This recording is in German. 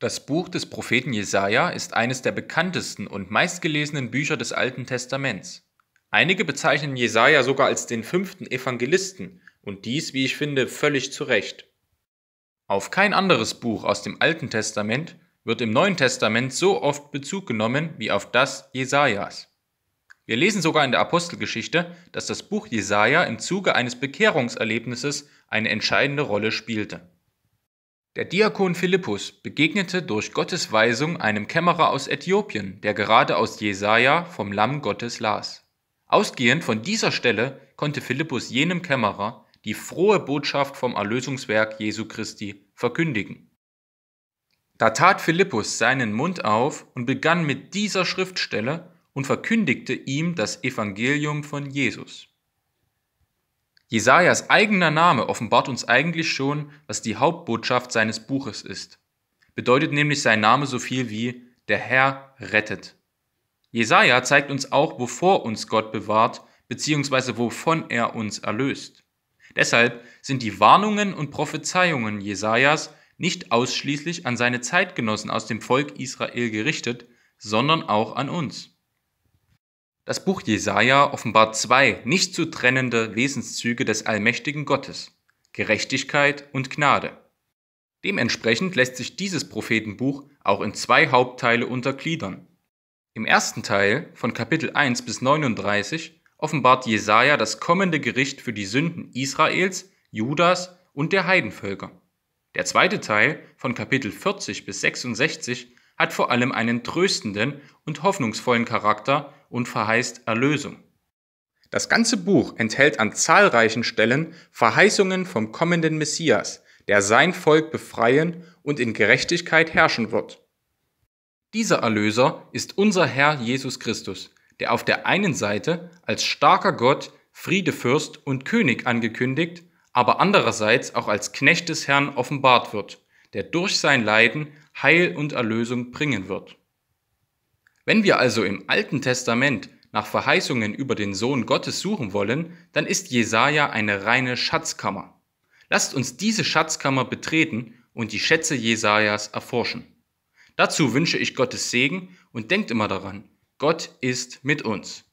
Das Buch des Propheten Jesaja ist eines der bekanntesten und meistgelesenen Bücher des Alten Testaments. Einige bezeichnen Jesaja sogar als den fünften Evangelisten und dies, wie ich finde, völlig zu Recht. Auf kein anderes Buch aus dem Alten Testament wird im Neuen Testament so oft Bezug genommen wie auf das Jesajas. Wir lesen sogar in der Apostelgeschichte, dass das Buch Jesaja im Zuge eines Bekehrungserlebnisses eine entscheidende Rolle spielte. Der Diakon Philippus begegnete durch Gottes Weisung einem Kämmerer aus Äthiopien, der gerade aus Jesaja vom Lamm Gottes las. Ausgehend von dieser Stelle konnte Philippus jenem Kämmerer die frohe Botschaft vom Erlösungswerk Jesu Christi verkündigen. Da tat Philippus seinen Mund auf und begann mit dieser Schriftstelle und verkündigte ihm das Evangelium von Jesus. Jesajas eigener Name offenbart uns eigentlich schon, was die Hauptbotschaft seines Buches ist. Bedeutet nämlich sein Name so viel wie der Herr rettet. Jesaja zeigt uns auch, wovor uns Gott bewahrt, beziehungsweise wovon er uns erlöst. Deshalb sind die Warnungen und Prophezeiungen Jesajas nicht ausschließlich an seine Zeitgenossen aus dem Volk Israel gerichtet, sondern auch an uns. Das Buch Jesaja offenbart zwei nicht zu trennende Wesenszüge des allmächtigen Gottes: Gerechtigkeit und Gnade. Dementsprechend lässt sich dieses Prophetenbuch auch in zwei Hauptteile untergliedern. Im ersten Teil, von Kapitel 1 bis 39, offenbart Jesaja das kommende Gericht für die Sünden Israels, Judas und der Heidenvölker. Der zweite Teil, von Kapitel 40 bis 66, hat vor allem einen tröstenden und hoffnungsvollen Charakter und verheißt Erlösung. Das ganze Buch enthält an zahlreichen Stellen Verheißungen vom kommenden Messias, der sein Volk befreien und in Gerechtigkeit herrschen wird. Dieser Erlöser ist unser Herr Jesus Christus, der auf der einen Seite als starker Gott, Friedefürst und König angekündigt, aber andererseits auch als Knecht des Herrn offenbart wird, der durch sein Leiden Heil und Erlösung bringen wird. Wenn wir also im Alten Testament nach Verheißungen über den Sohn Gottes suchen wollen, dann ist Jesaja eine reine Schatzkammer. Lasst uns diese Schatzkammer betreten und die Schätze Jesajas erforschen. Dazu wünsche ich Gottes Segen und denkt immer daran, Gott ist mit uns.